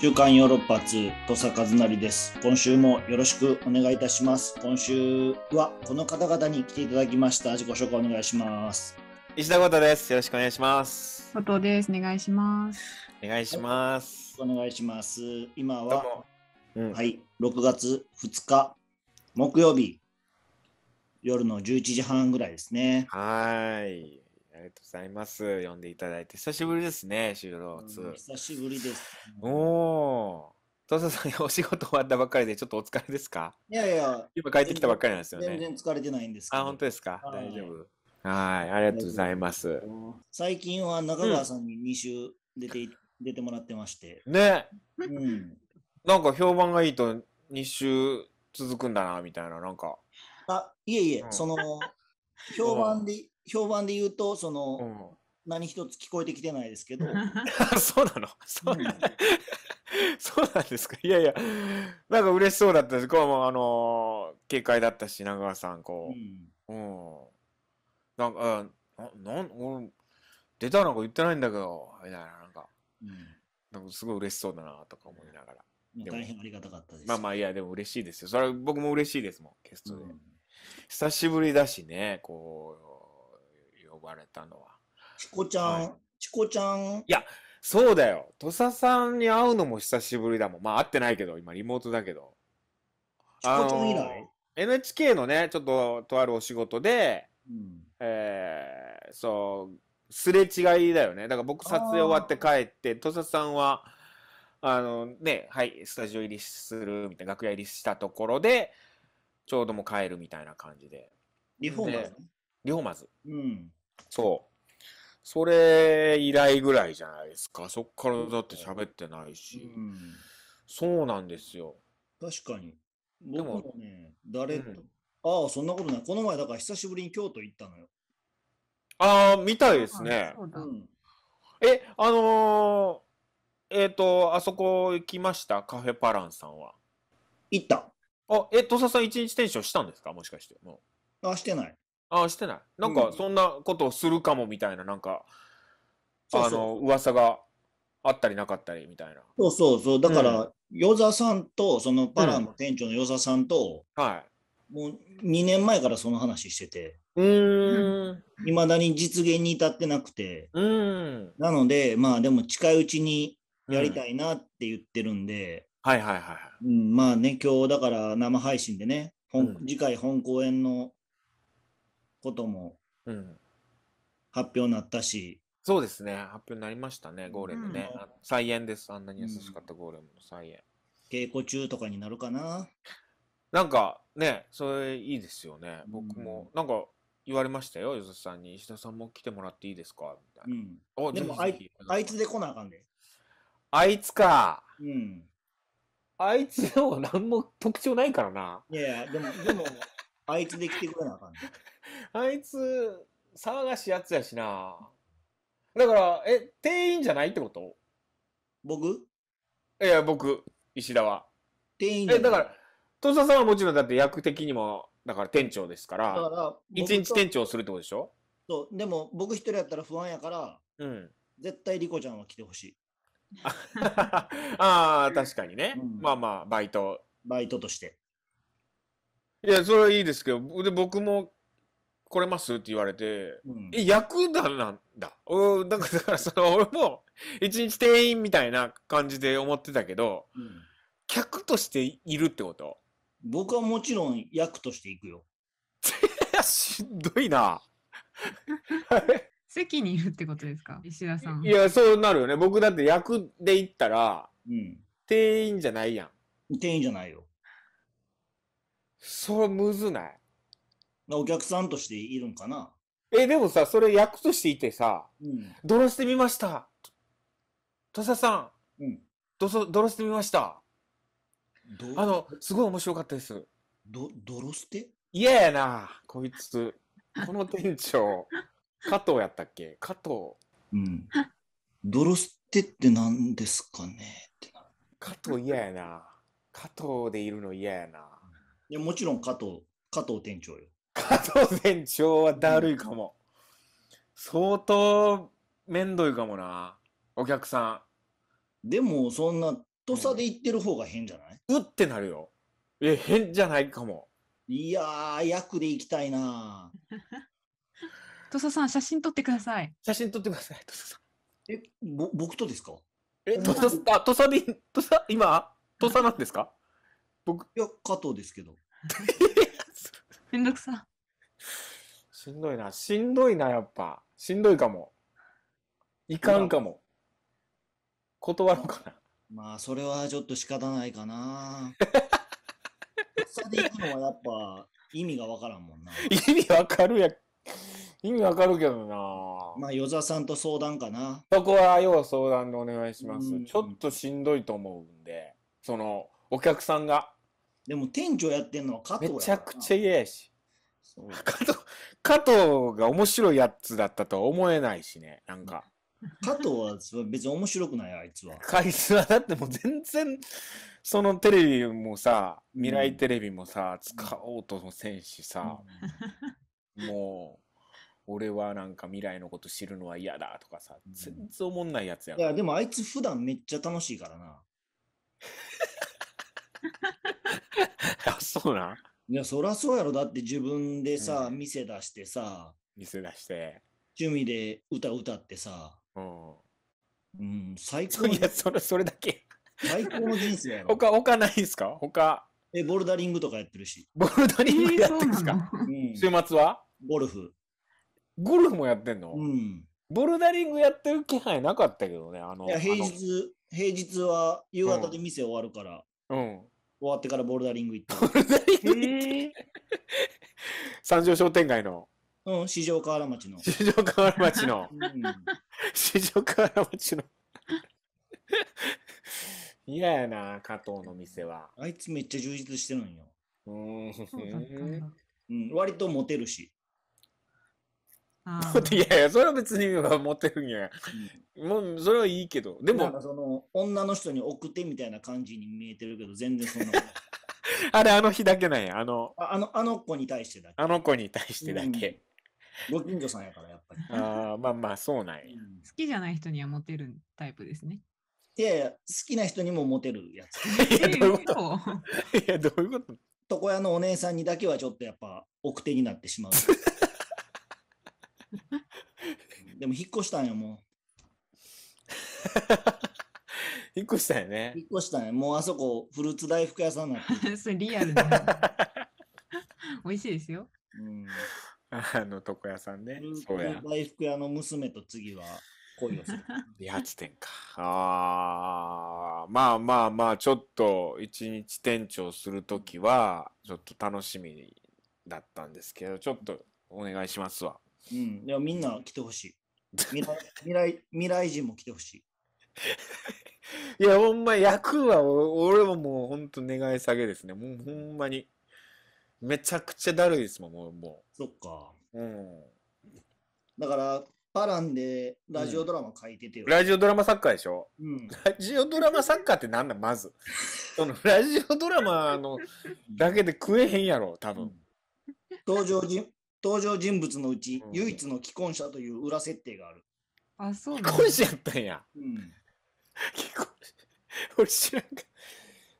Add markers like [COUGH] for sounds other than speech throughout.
週刊ヨーロッパ2土佐和成です今週もよろしくお願いいたします今週はこの方々に来ていただきました自己紹介お願いします石田豪太ですよろしくお願いします後ですお願いしますお願いします、お願いします今は、うん、はい6月2日木曜日夜の11時半ぐらいですねはいありがとうございます。呼んでいただいて、久しぶりですね、修道2。久しぶりです。おお。トサさん、お仕事終わったばっかりで、ちょっとお疲れですかいやいや、今帰ってきたばっかりなんですよね。全然疲れてないんですけど。あ、本当ですか大丈夫。はい、ありがとうございます。最近は中川さんに2週出て,、出てもらってまして。ね、うん、なんか評判がいいと2週続くんだな、みたいな、なんか。あ、いえいえ、その、評判で評判で言うと、その、うん何一つ聞こえてきてないですけど。[LAUGHS] そうなのそうな,、うん、[LAUGHS] そうなんですかいやいや、なんか嬉しそうだったです。こうもあのー、警戒だったし、長川さん、こう。うん。うん、なんか、あななん俺、出たなんか言ってないんだけど、みたいな、なんか、うん、なんかすごい嬉しそうだな、とか思いながら。大変ありがたかったです。まあまあ、いや、でも嬉しいですよ。それは僕も嬉しいですもん、ゲストで。うん、久しぶりだしね、こう、われたのは。チコちゃん、はい、チコちゃん。いや、そうだよ。土佐さんに会うのも久しぶりだもん。まあ会ってないけど、今リモートだけど。チコちゃん以来 ?NHK のね、ちょっととあるお仕事で、うん、えー、そう、すれ違いだよね。だから僕撮影終わって帰って、土佐さんは、あのね、はい、スタジオ入りするみたいな、楽屋入りしたところで、ちょうどもう帰るみたいな感じで。リフォーマーズ、ね、リフォーマーズ。うん。そう。それ以来ぐらいじゃないですか。そっからだって喋ってないし。うん、そうなんですよ。確かに。僕もね、も誰と、うん、ああ、そんなことない。この前、だから久しぶりに京都行ったのよ。ああ、みたいですね。うん、え、あのー、えっ、ー、と、あそこ行きましたカフェパランさんは。行った。あ、え、土佐さん一日テンションしたんですかもしかして。もうあ、してない。ああ、してない。なんか、そんなことをするかもみたいな、なんか、うあの、噂があったりなかったりみたいな。そうそうそう。だから、与、う、座、さんと、そのパラの店長の与座さんと、はい。もう2年前からその話してて、ういまだに実現に至ってなくて、うんなので、まあでも近いうちにやりたいなって言ってるんで、はいはいはい、うん。まあね、今日だから生配信でね、本次回本公演のことも発表になったし、そうですね、発表になりましたね、ゴーレムね。うん、再演です、あんなに優しかったゴーレムの再演。稽古中とかになるかななんかね、それいいですよね、僕も。なんか言われましたよ、よそさんに、石田さんも来てもらっていいですかみたいな。うん、でもあいあいつで来なあかんで。あいつか。うん。あいつのは何も特徴ないからな。いやいや、でも、でも、あいつで来てくれなあかん、ね。あいつ、騒がしいやつやしな。だから、え、店員じゃないってこと僕いや、僕、石田は。店員じゃえ、だから、土佐さんはもちろんだって役的にも、だから店長ですから、だから一日店長するってことでしょそう、でも僕一人やったら不安やから、うん。絶対リコちゃんは来てほしい。[LAUGHS] ああ、確かにね。うん、まあまあ、バイト。バイトとして。いや、それはいいですけど、で僕も来れますって言われて、うん、え、役だなんだ。うん、だからその、俺も、一日店員みたいな感じで思ってたけど、うん、客としているってこと僕はもちろん役として行くよ。[LAUGHS] しんどいな。[LAUGHS] 席にいるってことですか石田さん。いや、そうなるよね。僕だって役で行ったら、うん、店員じゃないやん。店員じゃないよ。それむずないお客さんとしているんかなえ、でもさ、それ役としていてさ、うん、ドロしてみました土佐さん、うん、どそドロしてみましたあの、すごい面白かったです。ど、ドロステ嫌やな、こいつ。この店長。[LAUGHS] 加藤やったっけ加藤。うん。ドロステって何ですかねってな。加藤嫌やな。加藤でいるの嫌やな。いや、もちろん加藤、加藤店長よ。加藤船長はだるいかも。相当めんどいかもな。お客さんでも、そんな、土佐で言ってる方が変じゃないん。うってなるよ。え、変じゃないかも。いやー、役で行きたいな [LAUGHS] 土佐さん、写真撮ってください。写真撮ってください、土佐さん。え、ぼ、僕とですかえ、土佐、あ、土佐で、土佐、今、土佐なんですか僕、いや、加藤ですけど。[LAUGHS] めんどくさ。しんどいな。しんどいな、やっぱ。しんどいかも。いかんかも。断ろうかな。まあ、それはちょっと仕方ないかな。草で行くのはやっぱ意味がわからんもんな。意味わかるや。意味わかるけどな。まあ、与座さんと相談かな。そこは要は相談でお願いします。ちょっとしんどいと思うんで、その、お客さんが。でも店長やってんのは加藤やめちゃくちゃ嫌やし。加藤、加藤が面白いやつだったとは思えないしね、なんか。加藤は別に面白くない、あいつは。あいつはだってもう全然、そのテレビもさ、未来テレビもさ、うん、使おうともせんしさ、うん、もう。俺はなんか未来のこと知るのは嫌だとかさ、うん、全然おもんないやつやいや、でもあいつ普段めっちゃ楽しいからな。[LAUGHS] [LAUGHS] あ、そうなんいや、そらそうやろ。だって自分でさ、うん、店出してさ、店出して、趣味で歌歌ってさ、うん。うん、最高。いや、それ、それだけ。最高の人生やろ。他、他ないんすか他。え、ボルダリングとかやってるし。ボルダリングやってるんすか、えー、週末はゴルフ。ゴルフもやってんのうん。ボルダリングやってる気配なかったけどね、あの。いや、平日、平日は夕方で店終わるから。うん。終わってからボルダリング行った。三条商店街の、うん、四条河原町の。四条河原町の、四条河原町の。嫌やな、加藤の店は。あいつめっちゃ充実してるんよ。うん。うん、割とモテるし。[LAUGHS] いやいや、それは別に持てるんや。もう、それはいいけど。でなんも、かその、女の人に送ってみたいな感じに見えてるけど、全然そんなことない [LAUGHS] あれ、あの日だけなんや。あの、ああの、あの子に対してだけ。あの子に対してだけ。ご近所さんやから、やっぱり。ああ、まあまあ、そうなんや。うん好きじゃない人にはモテるタイプですね。いやいや、好きな人にもモテるやつ。[LAUGHS] いや、どういうことといや、どういうこと床屋のお姉さんにだけはちょっとやっぱ、奥手になってしまう。でも引っ越したんよ、もう。引っ越したよね。引っ越したんよ。もうあそこ、フルーツ大福屋さんなの。[LAUGHS] それリアルだ。[LAUGHS] 美味しいですよ。うん。あの床屋さんね。そうや。大福屋の娘と次は恋をする。理 [LAUGHS] 髪店か。ああ、まあまあまあ、ちょっと一日店長するときは、ちょっと楽しみだったんですけど、ちょっとお願いしますわ。うん、でもみんな来てほしい。[LAUGHS] 未来未来未来人も来てほしい。いや、ほんま、役は俺ももうほんと願い下げですね。もうほんまに。めちゃくちゃだるいですもん、もう。もうそっか。うん。だから、パランでラジオドラマ書いてて、うん、ラジオドラマ作家でしょ、うん、ラジオドラマ作家ってなんだ、まず。[LAUGHS] そのラジオドラマのだけで食えへんやろ、多分。うん、登場人登場人物のうち、唯一の既婚者という裏設定がある。あ、そうか。既婚者やったんや。うん。既婚者。[LAUGHS] 俺知らんか。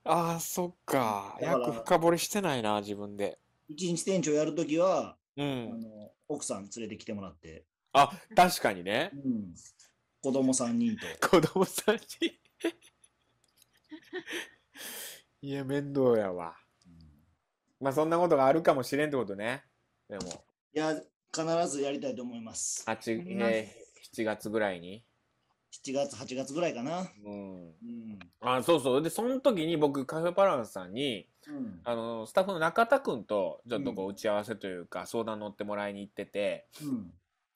ああ、そっか。約深掘りしてないな、自分で。一日店長やるときは、うん。奥さん連れてきてもらって、あ、確かにね。うん、子供3人と。[LAUGHS] 子供三人。[LAUGHS] いや面倒やわうんまあそんなことがあるかもしれんってことねでもや、必ずやりたいと思います。8、ね、7月ぐらいに。7月、8月ぐらいかな。うん。うん。あ、そうそう。で、その時に僕、カフェパランスさんに、うん。あの、スタッフの中田君と、ちょっとこう、打ち合わせというか、相談乗ってもらいに行ってて、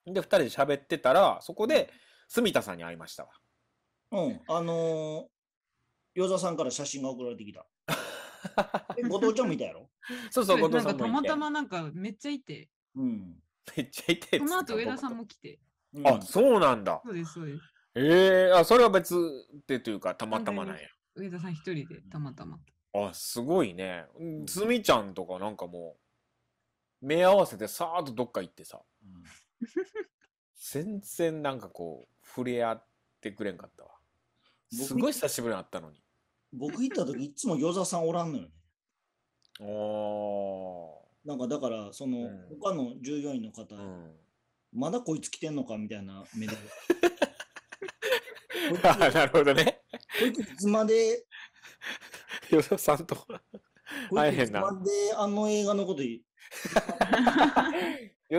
うん。で、二人で喋ってたら、そこで、住田さんに会いましたわ。うん、あのー、ヨザさんから写真が送られてきた。[LAUGHS] 後藤ちゃん見たやろそうそう、後藤さんんかたまたまなんかめっちゃいて、うん。めっちゃ痛いその後上田さんも来て。あ、そうなんだ。そうです、そうです。ええー、あ、それは別でというか、たまたまなんや。上田さん一人で、たまたま。あ、すごいね。すみちゃんとかなんかもう、目合わせてさーっとどっか行ってさ、うん、全然なんかこう、触れ合ってくれんかったわ。すごい久しぶりに会ったのに。僕行った時いつも与座さんおらんのよね。ああ。なんかだからその、うん、他の従業員の方、うん、まだこいつ来てんのかみたいな目で [LAUGHS] ああなるほどねこいついつまでよささんと会えへんななんであの映画のこと言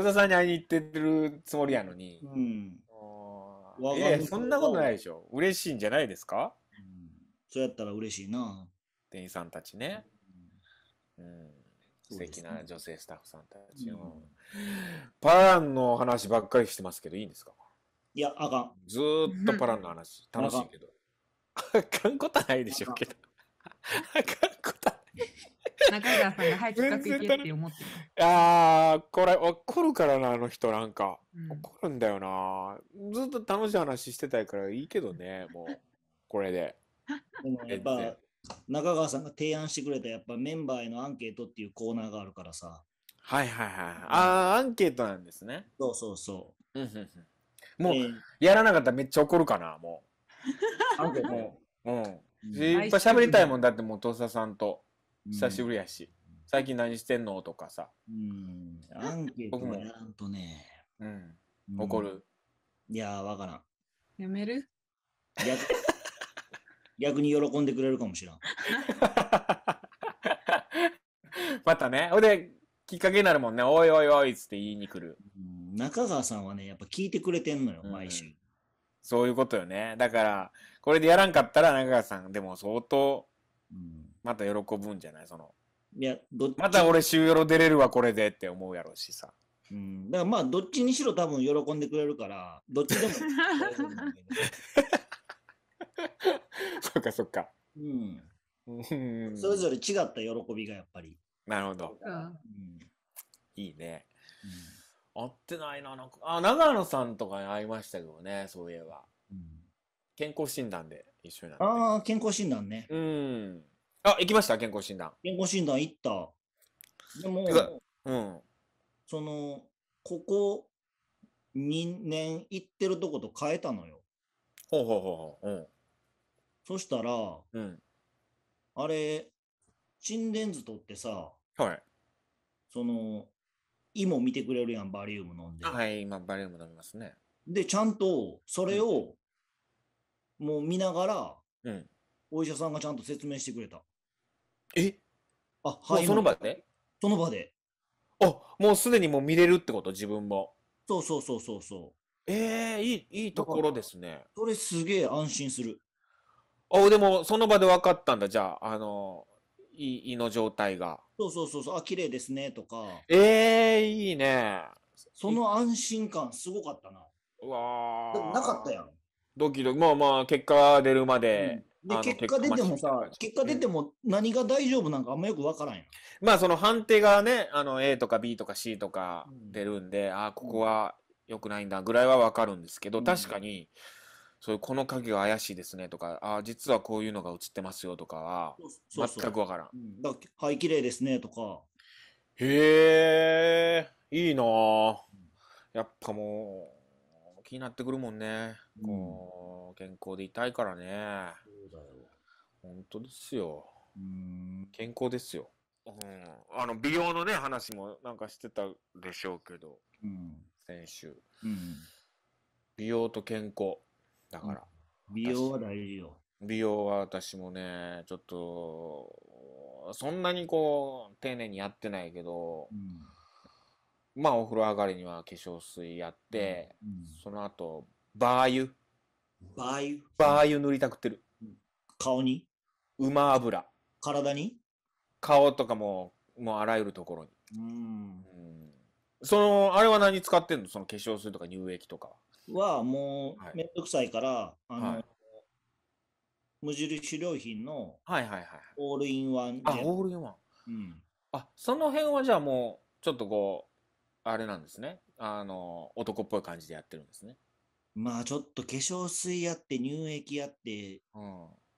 う [LAUGHS] さんに会いに行ってるつもりやのに。うん。いやそんなことないでしょ。嬉しいんじゃないですか、うん、そうやったら嬉しいな。店員さんたちね。うん。うん素敵な女性スタッフさんたちの、うん、パランの話ばっかりしてますけどいいんですかいや、あかん。ずっとパランの話、楽しいけど。あかんことないでしょうけど。あかんことない。中川さんが早くって思ってる。ああ、これ怒るからな、あの人なんか。うん、怒るんだよな。ずっと楽しい話してたいからいいけどね、もう、これで。[LAUGHS] やっぱ、中川さんが提案してくれたやっぱメンバーへのアンケートっていうコーナーがあるからさ。はいはいはい。ああ、アンケートなんですね。そうそうそう。もう、えー、やらなかったらめっちゃ怒るかな、もう。アンケートもう。うん。いっぱい喋りたいもんだってもう土佐さんと久しぶりやし、うん、最近何してんのとかさ。うん。アンケートもやらんとね。うん。怒る。いやー、わからん。やめるや逆に喜んでくれるかもしれん。[LAUGHS] またね。ほで、きっかけになるもんね。おいおいおいっつって言いに来る。中川さんはね、やっぱ聞いてくれてんのよ、毎週。そういうことよね。だから、これでやらんかったら中川さん、でも相当、また喜ぶんじゃないその。いや、どまた俺週よ出れるわ、これでって思うやろうしさ。うん、だからまあ、どっちにしろ多分喜んでくれるから、どっちでも。[LAUGHS] [LAUGHS] そっかそっか。うんうんそれぞれ違った喜びがやっぱり。なるほど。うんいいね。会ってないな、なんか。あ、長野さんとかに会いましたけどね、そういえば。うん健康診断で一緒になって。ああ、健康診断ね。うん。あ、行きました健康診断。健康診断行った。でもうん。その、ここ2年行ってるとこと変えたのよ。ほうほうほうほう。うん。そしたら、うん。あれ、沈殿図取ってさ、はい。その、芋見てくれるやん、バリウム飲んで。はい、今、バリウム飲みますね。で、ちゃんと、それを、もう見ながら、うん。お医者さんがちゃんと説明してくれた。えあ、はい。その場でその場で。あ、もうすでにもう見れるってこと自分も。そうそうそうそうそう。ええいい、いいところですね。それすげえ安心する。おでもその場で分かったんだじゃああの胃の状態がそうそうそうあ綺麗ですねとかええー、いいねその安心感すごかったなうわなかったやんドキドキまあまあ結果出るまで、うん、で結果出てもさ結果出ても何が大丈夫なんかあんまよく分からんやんまあその判定がねあの A とか B とか C とか出るんで、うん、ああここはよくないんだぐらいは分かるんですけど、うん、確かに、うんそういうこの影が怪しいですねとか、ああ、実はこういうのが映ってますよとかは、全くわからん。そうそうそうはい、綺麗ですねとか。へえ、いいなやっぱもう、気になってくるもんね。うん、健康でいたいからね。そうだよ。本当ですよ。うん、健康ですよ。うん、あの美容のね話もなんかしてたでしょうけど、うん、先週、うん、美容と健康だから。美容は大事よ。美容は私もね、ちょっと、そんなにこう、丁寧にやってないけど、うん、まあ、お風呂上がりには化粧水やって、うんうん、その後、バー油。バー油バー油塗りたくってる。顔に馬油。体に顔とかも、もうあらゆるところに。うん。その、あれは何使ってんのその化粧水とか乳液とかはもうめんどくさいから、はい、あの、はい、無印良品のオールインワンあ、オールインワン。うん、あ、その辺はじゃあもう、ちょっとこう、あれなんですね。あの、男っぽい感じでやってるんですね。まあちょっと化粧水やって、乳液やって、う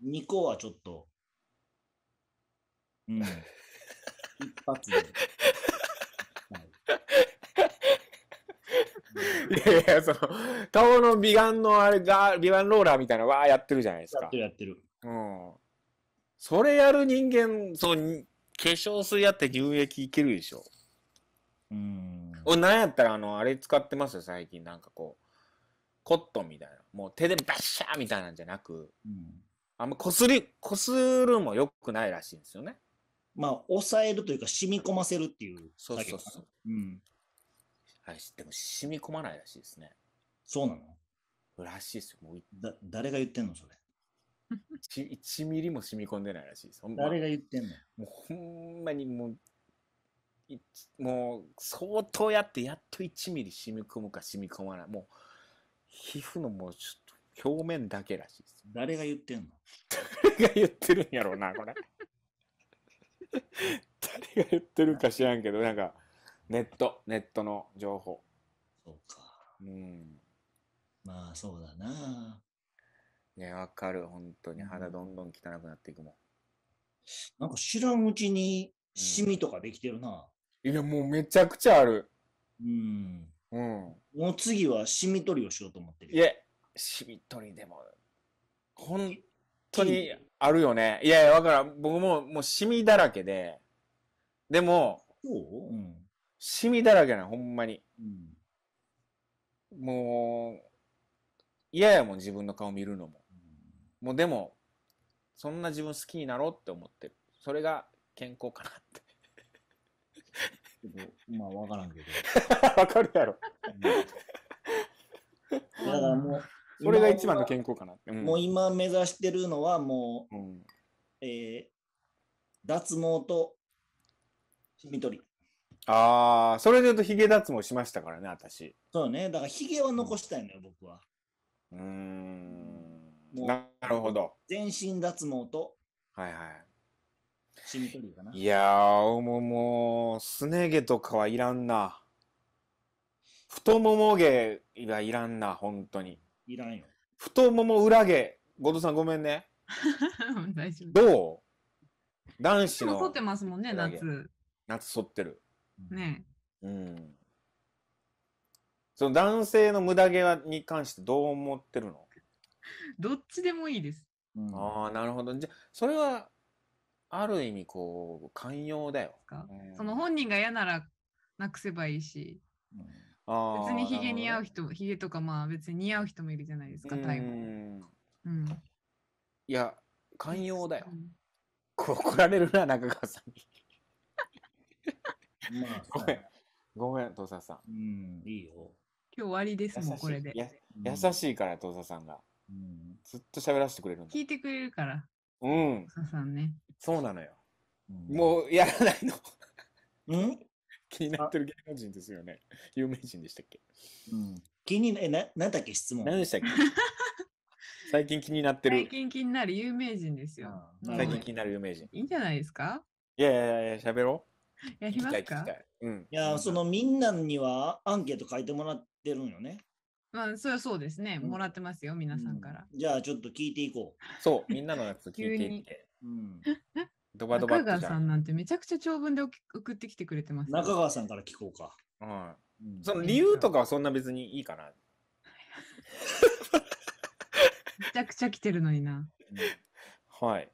ん、2個はちょっと、うん、[LAUGHS] 一発で。はいいやいや、その、顔の美顔のあれが、美顔ローラーみたいなわーやってるじゃないですか。やってるやってる。うん。それやる人間、そう、化粧水やって乳液いけるでしょ。うん。俺、なんやったら、あの、あれ使ってますよ、最近。なんかこう、コットンみたいな。もう手でバッシャーみたいなんじゃなく、うん、あんまこすり、こするも良くないらしいんですよね。まあ、抑えるというか、染み込ませるっていう。そうそうそう。うん。あれ、でも染み込まないらしいですね。そうなのらしいですよ。もうだ誰が言ってんのそれ。1, [LAUGHS] ミリも染み込んでないらしいです。ま、誰が言ってんのもうほんまにもう、もう相当やってやっと1ミリ染み込むか染み込まない。もう皮膚のもうちょっと表面だけらしいです。誰が言ってんの誰が言ってるんやろうな、これ。誰が言ってるか知らんけど、なんか。ネット、ネットの情報。そうか。うん。まあ、そうだな。いや、わかる。本当に肌どんどん汚くなっていくもん。なんか知らんうちに、シミとかできてるな。うん、いや、もうめちゃくちゃある。うん。うん。もう次はシミ取りをしようと思ってる。いえ、シミ取りでも、ほん本当にあるよね。いやいや、からん。僕ももうシミだらけで、でも、そう、うん、シみだらけなほんまに、うん、もう嫌やもん自分の顔見るのも、うん、もうでもそんな自分好きになろうって思ってるそれが健康かなってまあ分からんけど分 [LAUGHS] かるやろ、うん、だからもうそれが一番の健康かなって、うん、もう今目指してるのはもう、うん、えー、脱毛としみ取りああ、それで言うとヒゲ脱毛しましたからね、私。そうね。だからヒゲは残したいのよ、僕は。うーん。なるほど。全身脱毛と、はいはい。シミ取りかな。いやー、もう、もう、すね毛とかはいらんな。太もも毛はいらんな、本当に。いらんよ。太もも裏毛。後藤さんごめんね。[LAUGHS] 大丈夫。どう男子の剃ってますもんね、夏。夏剃ってる。ねうん。その男性の無駄毛に関してどう思ってるのどっちでもいいです。うん、ああ、なるほど。じゃそれは、ある意味、こう、寛容だよ。その本人が嫌なら、なくせばいいし。うん、あ別にヒゲ似合う人、ヒゲとか、まあ別に似合う人もいるじゃないですか、タイプ。うん。いや、寛容だよ。[LAUGHS] 怒られるな、中川さんに。まあ、[LAUGHS] ごめん、ごめん、土佐さん。うん、いいよ。今日終わりですもん、これで。優しいから、土佐さんが。うん、ずっと喋らせてくれる聞いてくれるから。うん。土佐さんね。そうなのよ。うん、もうやらないの。うん気になってる芸能人ですよね。有名人でしたっけうん。気にな、え、な、なんだっけ質問。何でしたっけ [LAUGHS] 最近気になってる。最近気になる有名人ですよ。最近気になる有名人。いいんじゃないですかいやいやいや、喋ろう。[LAUGHS] やりますかうん、いや、そのみんなにはアンケート書いてもらってるんよね。まあ、それはそうですね。もらってますよ、皆さんから。じゃあ、ちょっと聞いていこう。そう、みんなのやつ聞いていって。うん、ドバドバ中川さんなんてめちゃくちゃ長文で送ってきてくれてます、中川さんから聞こうか。はい。その理由とかはそんな別にいいかな。めちゃくちゃ来てるのにな。はい。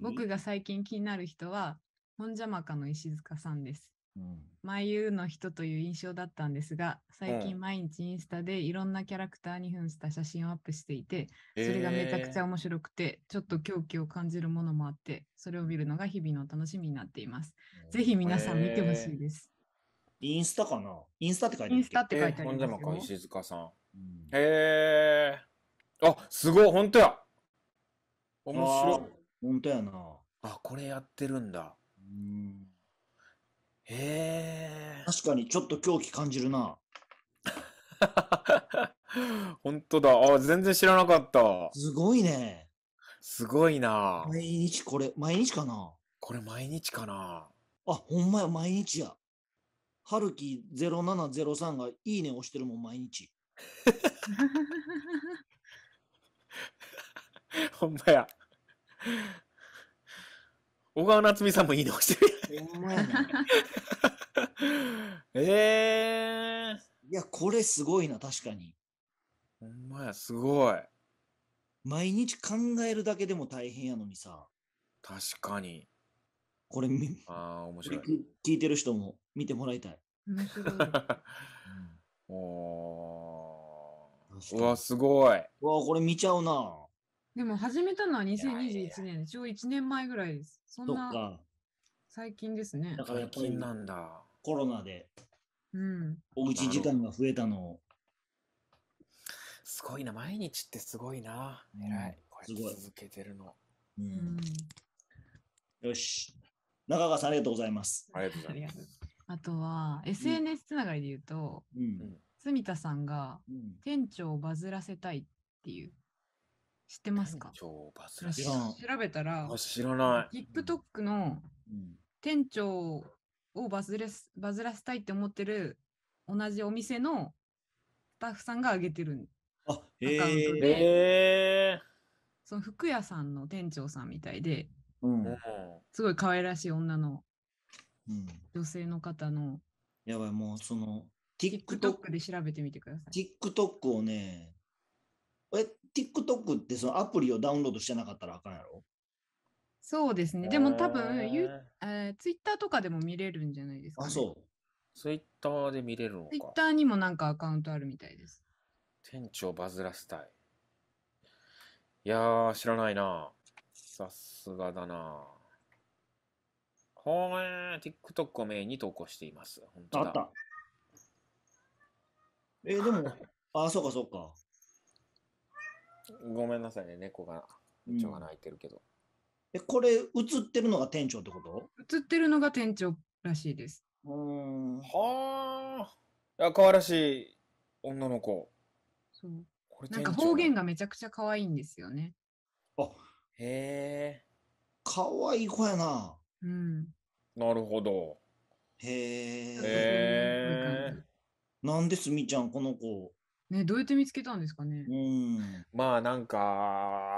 僕が最近気になる人は、本邪魔かの石塚さんです。うん、の人という印象だったんですが、最近毎日インスタでいろんなキャラクターに扮した写真をアップしていて、それがめちゃくちゃ面白くて、えー、ちょっと狂気を感じるものもあって、それを見るのが日々の楽しみになっています。ぜひ皆さん見てほしいです、えー。インスタかなインスタって書いてあるインスタって書いてある。本邪魔か、石塚さん。ん、へえー。あ、すごい、本当や。面白い。本当やな。あ、これやってるんだ。へえ。確かにちょっと狂気感じるな。[LAUGHS] 本当だ。あ、全然知らなかった。すごいね。すごいな。毎日これ、毎日かな。これ毎日かな。あ、ほんまや、毎日や。はるき0703がいいね押してるもん、毎日。[LAUGHS] ほんまや。小川夏美さんもいいの押してる。[LAUGHS] ええいや、これすごいな、確かに。ほんまや、すごい。毎日考えるだけでも大変やのにさ、確かに。これみ、ああ、面白い。聞いてる人も見てもらいたい。面白い。[LAUGHS] おー。うわ、すごい。うわ、これ見ちゃうな。でも始めたのは2021年、ちょうど1年前ぐらいです。そんな最近ですね。だからなんだコロナで、うん、おうち時間が増えたのすごいな、毎日ってすごいな。偉い。これ続けてるの。うん、よし。中川さん、ありがとうございます。ありがとうございます。[LAUGHS] あとは、SNS つながりで言うと、うん、住田さんが、店長をバズらせたいっていう。知ってますか調バズらし調べたら、知らない。TikTok の店長をバズレスバズらせたいって思ってる同じお店のスタッフさんが上げてるあアカウントで、えー、その服屋さんの店長さんみたいで、うん、すごい可愛らしい女の、女性の方のやばいもうその TikTok, TikTok で調べてみてください TikTok をねえ TikTok ってそのアプリをダウンロードしてなかったらあかんやろそうですね。でも多分、ゆえー、ツイッターとかでも見れるんじゃないですか、ね、あ、そう。ツイッターで見れるのか。ツイッターにもなんかアカウントあるみたいです。店長バズらせたい。いやー、知らないな。さすがだな。ほー、TikTok をメインに投稿しています。本当だあった。えー、でも、あ、そうかそうか。ごめんなさいね、猫が、部が泣いてるけど。え、これ、映ってるのが店長ってこと映ってるのが店長らしいです。うーん。はあ。いや、可愛らしい女の子。そうこれなんか方言が。めちゃくちゃ可愛いんですよね。あ、へかわいい子やな。うん。なるほど。へえ。へえ。なんですみちゃん、この子、ね、どうやって見つけたんですかね。うんまあなんか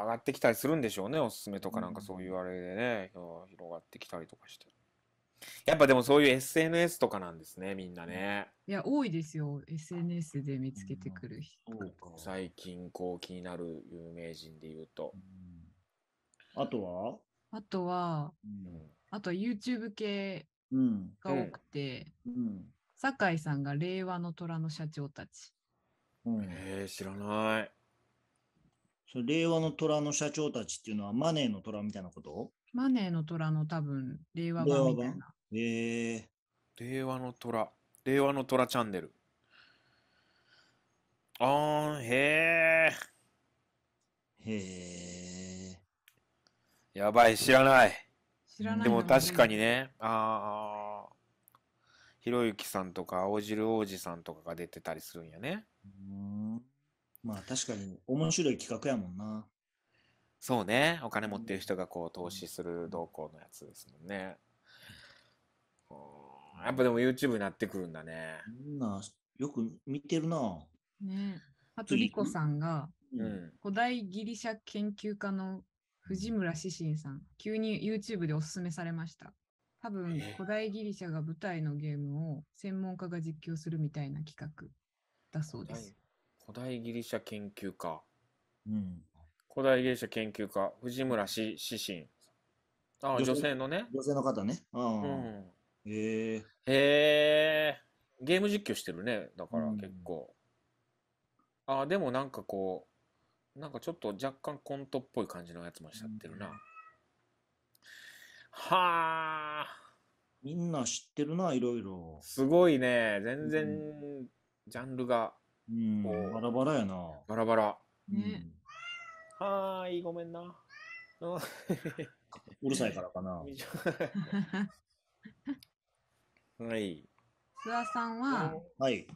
上がってきたりするんでしょうねおすすめとかなんかそういうあれでね、うん広がってきたりとかしてやっぱでもそういう SNS とかなんですねみんなね、いや、多いですよ。SNS で見つけてくる人。最近こう気になる有名人で言うと、あとはあとは、うんあとは YouTube 系うん。が多くて、うん。酒井さんが令和の虎の社長たち。うへえ、知らない。そ令和の虎の社長たちっていうのはマネーの虎みたいなことマネーの虎の多分、令和版みたいな。へえ。令和の虎。令和の虎チャンネル。あー、へえ。へえ。やばい、知らない。知らない。でも確かにね、ああ。ひろゆきさんとか青汁王子さんとかが出てたりするんやね。うんまあ確かに面白い企画やもんな。そうね。お金持ってる人がこう投資する動向のやつですもんね。やっぱでも YouTube になってくるんだね。みんなよく見てるな。ねあとリコさんが、うん、古代ギリシャ研究家の藤村志信さん、急に YouTube でおすすめされました。多分古代ギリシャが舞台のゲームを専門家が実況するみたいな企画。だそうです。古代ギリシャ研究家。うん。古代ギリシャ研究家、藤村氏指針。あ女性のね。女性の方ね。うん。へえ。へえ。ゲーム実況してるね。だから結構。うん、あ、でもなんかこう、なんかちょっと若干コントっぽい感じのやつもしちゃってるな。うん、はあ。みんな知ってるな、いろいろ。すごいね。全然ジャンルがうん、バラバラやな。バラバラ。ね、うん、はーい、ごめんな。[LAUGHS] うるさいからかな。[LAUGHS] はい。諏訪さんは、はい。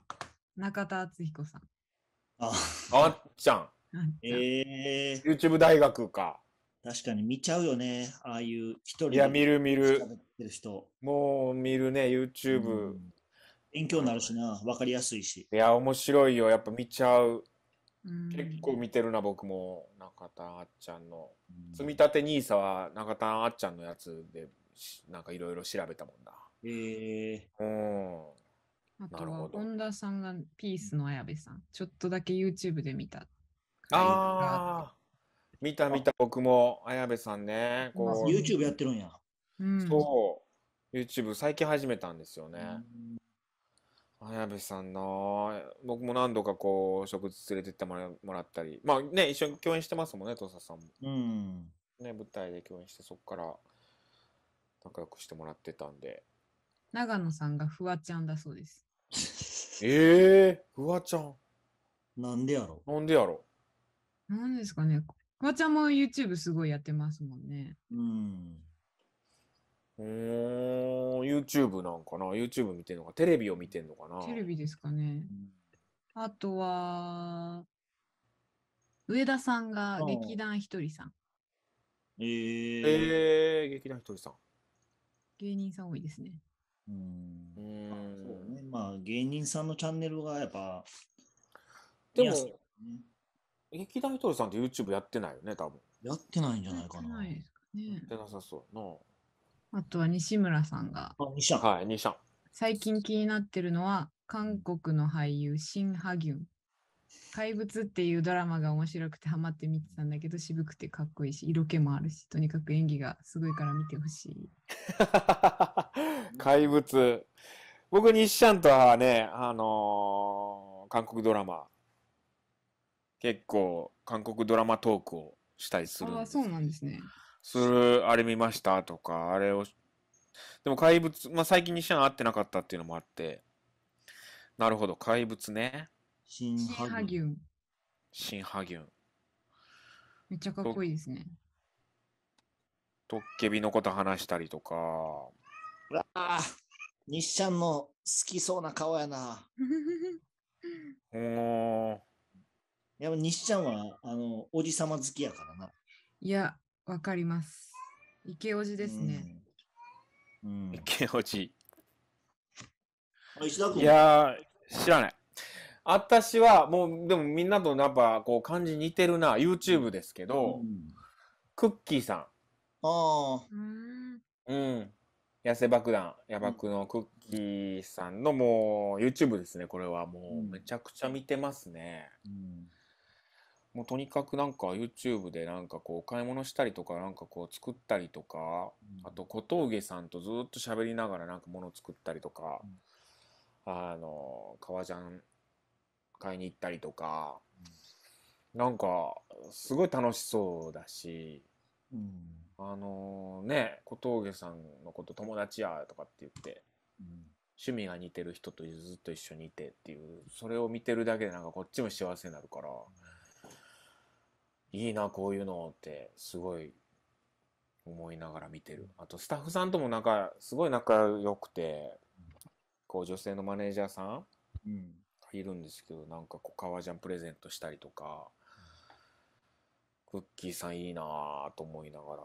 中田敦彦さん。あ、あっちゃん。ええー。YouTube 大学か。確かに見ちゃうよね。ああいう一人で。いや、見る見る。もう見るね、YouTube。うん勉強になるしな、わかりやすいし。いや、面白いよ。やっぱ見ちゃう。結構見てるな、僕も。中田あっちゃんの。積み立て NISA は中田あっちゃんのやつで、なんかいろいろ調べたもんだ。へえうん。あとは本田さんがピースの綾部さん、ちょっとだけ YouTube で見た。ああ、見た見た、僕も綾部さんね。こう YouTube やってるんや。そう、YouTube 最近始めたんですよね。綾部さんな僕も何度かこう植物連れてってもらもらったりまあね一緒に共演してますもんね土佐さんも、うん、ね、舞台で共演してそこから仲良くしてもらってたんで長野さんがフワちゃんだそうですええー、フワちゃんなんでやろなんでやろなんですかねフワちゃんも YouTube すごいやってますもんねうんうーん、YouTube なんかな ?YouTube 見てんのかテレビを見てんのかなテレビですかね。あとは、上田さんが劇団ひとりさん。えー、えー、劇団ひとりさん。芸人さん多いですね。うん。そうね。まあ、芸人さんのチャンネルがやっぱ、でも、劇団ひとりさんって YouTube やってないよね、多分。やってないんじゃないかな。やってないですかね。やってなさそうな。あとは西村さんが。あ、西村。はい、西村。最近気になってるのは、韓国の俳優、シン・ハギュン。怪物っていうドラマが面白くてハマって見てたんだけど、渋くてかっこいいし、色気もあるし、とにかく演技がすごいから見てほしい。[LAUGHS] 怪物。僕、西ちんとはね、あのー、韓国ドラマ、結構、韓国ドラマトークをしたりするんあ、そうなんですね。する、あれ見ましたとか、あれを、でも怪物、まあ、最近にしては会ってなかったっていうのもあって、なるほど、怪物ね。新ハギュン。新ハギュン。めっちゃかっこいいですね。トッケビのこと話したりとか。うわあ、西ちゃんの好きそうな顔やな。お [LAUGHS] お。やっぱ西ちゃんはあのおじさま好きやからな。いや、わかります。池おじですね。池おじ。いや知らない。私はもうでもみんなとなんかこう感じ似てるな YouTube ですけど、うん、クッキーさん。ああ。うん。痩せ爆弾、野爆のクッキーさんのもう YouTube ですね、これはもうめちゃくちゃ見てますね。うんもうとにかくなんか YouTube でなんかこう買い物したりとかなんかこう作ったりとか、あと小峠さんとずっと喋りながらなんか物作ったりとか、あの革ジャン買いに行ったりとか、うなんかすごい楽しそうだし、あのね小峠さんのこと友達やとかって言って。趣味が似てる人とずっと一緒にいてっていうそれを見てるだけでなんかこっちも幸せになるから、いいな、こういうのって、すごい思いながら見てる。あと、スタッフさんともなんか、すごい仲良くて、こう、女性のマネージャーさん、いるんですけど、なんかこう、革ジャンプレゼントしたりとか、クッキーさんいいなと思いながら。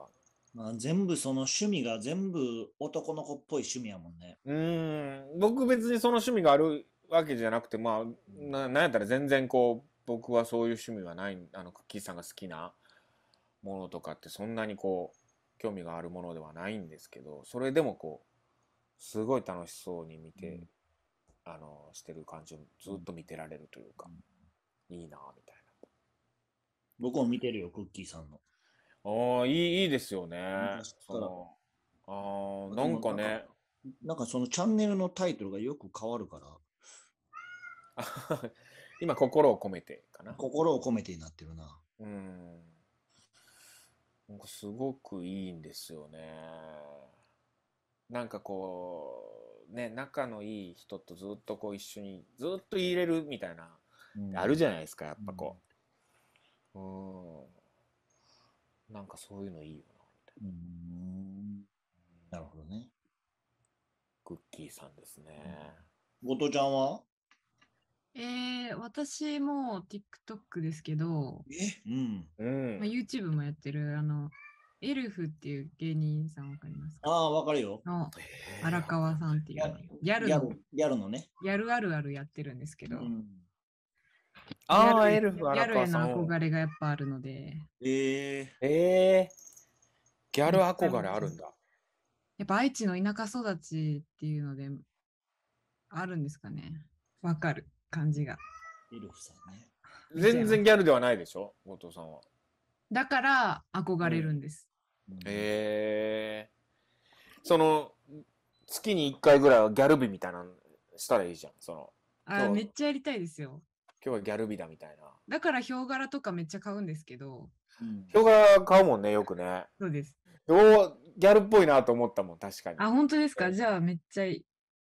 まあ、全部その趣味が全部男の子っぽい趣味やもんね。うん、僕別にその趣味があるわけじゃなくて、まあ、ななんやったら全然こう、僕はそういう趣味はないあのクッキーさんが好きなものとかってそんなにこう興味があるものではないんですけどそれでもこうすごい楽しそうに見て、うん、あのしてる感じをずっと見てられるというか、うん、いいなみたいな僕も見てるよクッキーさんのああいいいいですよねああなんかねなんかそのチャンネルのタイトルがよく変わるから [LAUGHS] 今、心を込めてかな。心を込めてになってるな。うん。なんかすごくいいんですよね。なんかこう、ね、仲のいい人とずっとこう一緒に、ずっと入れるみたいな、あるじゃないですか、やっぱこう。うん。なんかそういうのいいよな、みたいな。うんなるほどね。クッキーさんですね。後藤ちゃんはえー、私も TikTok ですけど、えうん。まあ、。YouTube もやってる、あの、エルフっていう芸人さんわかりますかああ、わかるよ。の荒川さんっていう、ギャルの、ル、のね。ギャルあるあるやってるんですけど、うんああ、エルフギャルへの憧れがやっぱあるので、ええええギャル憧れあるんだ。やっぱ愛知の田舎育ちっていうので、あるんですかね。わかる。感じが。ウルフさんね。全然ギャルではないでしょ後藤さんは。だから憧れるんです。へ、うん、えー、その、月に1回ぐらいはギャル日みたいなのしたらいいじゃん。その。あ、めっちゃやりたいですよ。今日はギャル日だみたいな。だからヒョウ柄とかめっちゃ買うんですけど。ヒョウ柄買うもんね、よくね。そうです。おギャルっぽいなと思ったもん、確かに。あ、本当ですか、えー、じゃあめっちゃ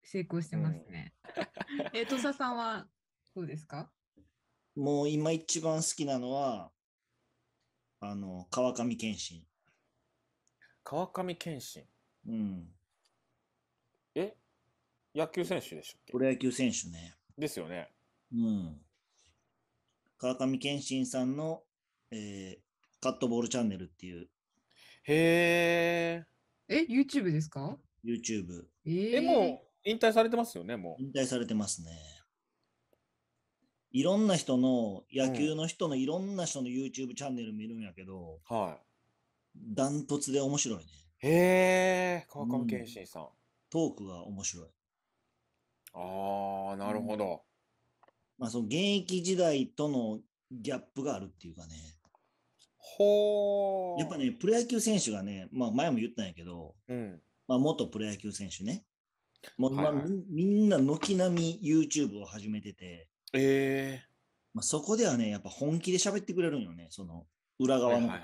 成功してますね。[LAUGHS] え、土佐さんはどうですかもう今一番好きなのは、あの、川上謙信。川上謙信うん。え野球選手でしたっけプロ野球選手ね。ですよね。うん。川上謙信さんの、えーカットボールチャンネルっていうへえ。え、YouTube ですか YouTube。えーえ、もう、引退されてますよね、もう。引退されてますね。いろんな人の、野球の人のいろんな人の YouTube チャンネル見るんやけど、はい。ダントツで面白いね。へえ、川上健信さん,、トークが面白い。ああ、なるほど。まあ、その現役時代とのギャップがあるっていうかね。ほー。やっぱね、プロ野球選手がね、まあ前も言ったんやけど、うん。まあ元プロ野球選手ね。もうまあはい、みんな軒並み YouTube を始めてて、ええー、まあ、そこではね、やっぱ本気で喋ってくれるんよね、その裏側の。はいはい、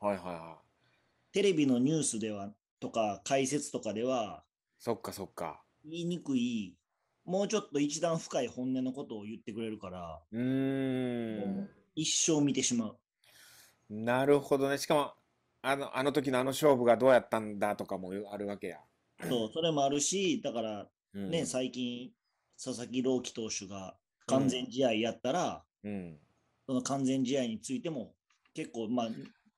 はい、はいはい。テレビのニュースではとか解説とかでは、そっかそっか。言いにくい、もうちょっと一段深い本音のことを言ってくれるから、うん。一生見てしまう。なるほどね。しかも、あの、あの時のあの勝負がどうやったんだとかもあるわけや。そう、それもあるし、だからね、最近、佐々木朗希投手が完全試合やったら、うん、その完全試合についても、結構、まあ、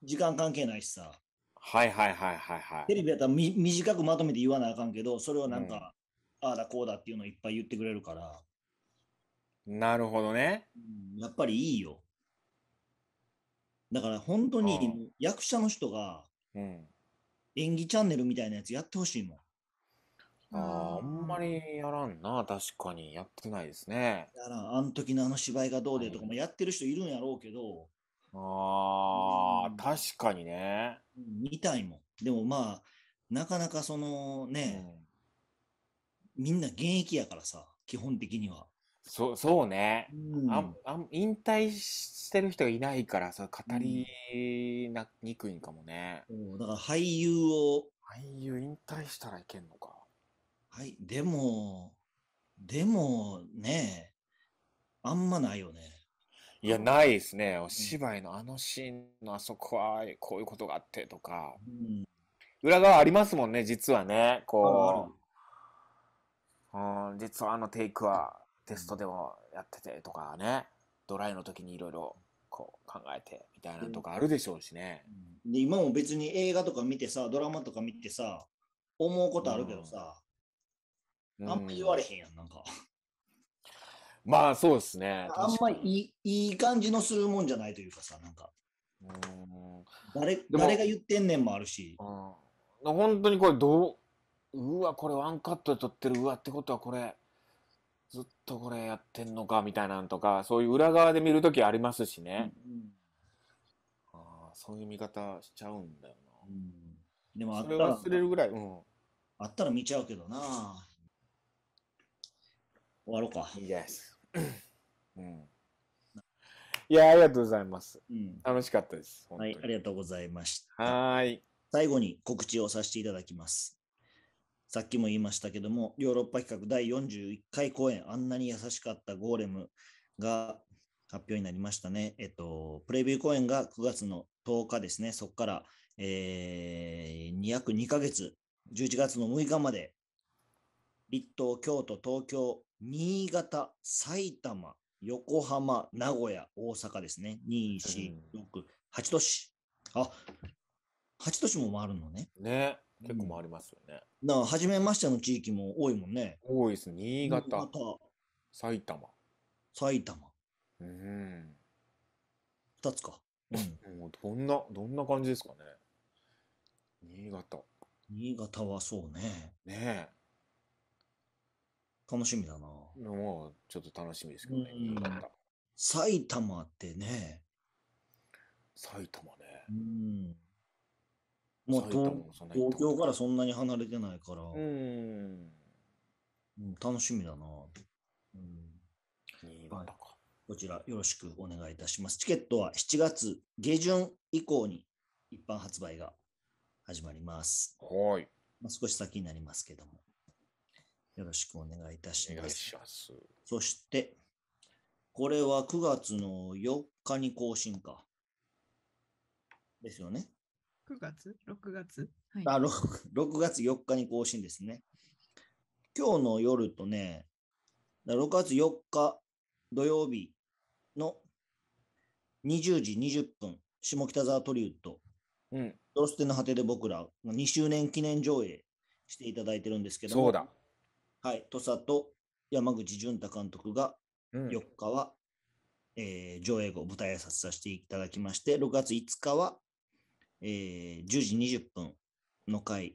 時間関係ないしさ。はいはいはいはいはい。テレビやったらみ短くまとめて言わなあかんけど、それをなんか、うん、ああだこうだっていうのをいっぱい言ってくれるから。なるほどね。やっぱりいいよ。だから本当に役者の人が演技チャンネルみたいなやつやってほしいもん。ああ、あんまりやらんな。確かに。やってないですね。だから、あの時のあの芝居がどうはでとかい。もやってる人いるんやろうけど、あん、確かにね。見たいもん。でもまあ、なかなかそのうね、ん。みんな現役やからさ、基本的には。そう、そうね。あん、あ引退してる人がいないから、そう語りな、にくいんかもね。そうだから俳優を、俳優引退したらいけんのか。はい、でも、でもね、あんまないよね。いや、ないですね。お芝居のあのシーンのあそこは、こういうことがあってとか。うん、裏側ありますもんね、実はね。こう、うん、実はあのテイクはテストでもやっててとかね。ドライの時にいろいろこう考えてみたいなとかあるでしょうしね。で今も別に映画とか見てさ、ドラマとか見てさ、思うことあるけどさ、あんま言われへんやん、なんか。[LAUGHS] まあそうですね。あんまりいいいい感じのするもんじゃないというかさ、なんか。うん誰誰が言ってんねんもあるし。うん、本当にこれどう、うわ、これワンカットで撮ってる、うわってことはこれ、ずっとこれやってんのかみたいなんとか、そういう裏側で見るときありますしね。うんうん、ああ、そういう見方しちゃうんだよな。うん、でもあったら。それ忘れるぐらい。うん、あったら見ちゃうけどな。終わろうか。いいですいや、ありがとうございます。うん、楽しかったです。はい、ありがとうございました。はい。最後に告知をさせていただきます。さっきも言いましたけども、ヨーロッパ企画第41回公演、あんなに優しかったゴーレムが発表になりましたね。えっと、プレビュー公演が9月の10日ですね。そこから、えー、約2ヶ月、11月の6日まで、立東、京都、東京、新潟、埼玉、横浜、名古屋、大阪ですね。2、4、6、8都市。あ、8都市も回るのね。ね。結構回りますよね。うん、な初めましての地域も多いもんね。多いです。新潟、新潟埼玉。埼玉。うん。2つか。うん。もうどんな、どんな感じですかね。新潟。新潟はそうね。ねえ。楽しみだな。もうちょっと楽しみですけどね、うん、埼玉ってね。埼玉ね。うん。もう東京からそんなに離れてないから。うん。楽しみだな。うん。新潟か、こちらよろしくお願いいたします。チケットは7月下旬以降に一般発売が始まります。はい。まあ、少し先になりますけども。よろしくお願いいたします。ますそして、これは9月の4日に更新か。ですよね。9月 ?6 月、はい、あ 6, 6月4日に更新ですね。今日の夜とね、6月4日土曜日の20時20分、下北沢トリウッド、うん、ドロステの果てで僕ら2周年記念上映していただいてるんですけど、そうだはい、土佐と山口淳太監督が4日は、うん、えー、上映後舞台挨拶させていただきまして、6月5日は、えー、10時20分の回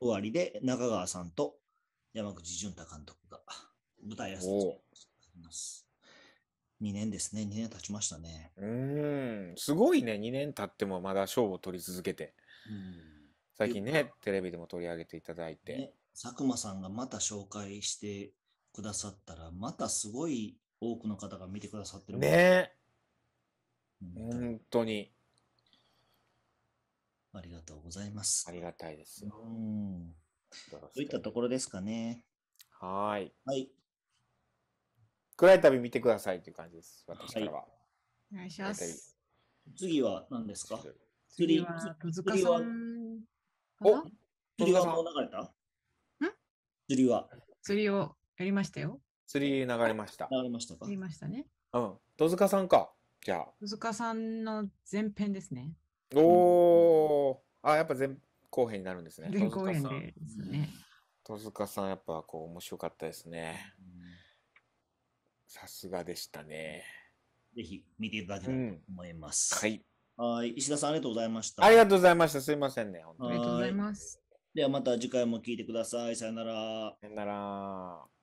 終わりで中川さんと山口淳太監督が舞台挨拶をします。2年ですね、2年経ちましたね。うん、すごいね、2年経ってもまだ賞を取り続けて。うん最近ね、テレビでも取り上げていただいて。ね佐久間さんがまた紹介してくださったら、またすごい多くの方が見てくださってるねえ。本当に。ありがとうございます。ありがたいですよ。うん。そういったところですかね。はい。はい。暗い旅見てくださいという感じです。私からは。はい、お願いします。次は何ですか次は、次は、お次はもう流れた釣りは。釣りをやりましたよ。釣り流れました。流れましたか。釣りましたね。うん。戸塚さんか。じゃあ。戸塚さんの前編ですね。おー。あ、やっぱ前後編になるんですね。前後編でですね。戸塚さん、やっぱこう、面白かったですね。さすがでしたね。ぜひ見ていただけたらと思います。はい。はい。石田さん、ありがとうございました。ありがとうございました。すいませんね。本当にありがとうございます。ではまた次回も聞いてください。さよなら。さよなら。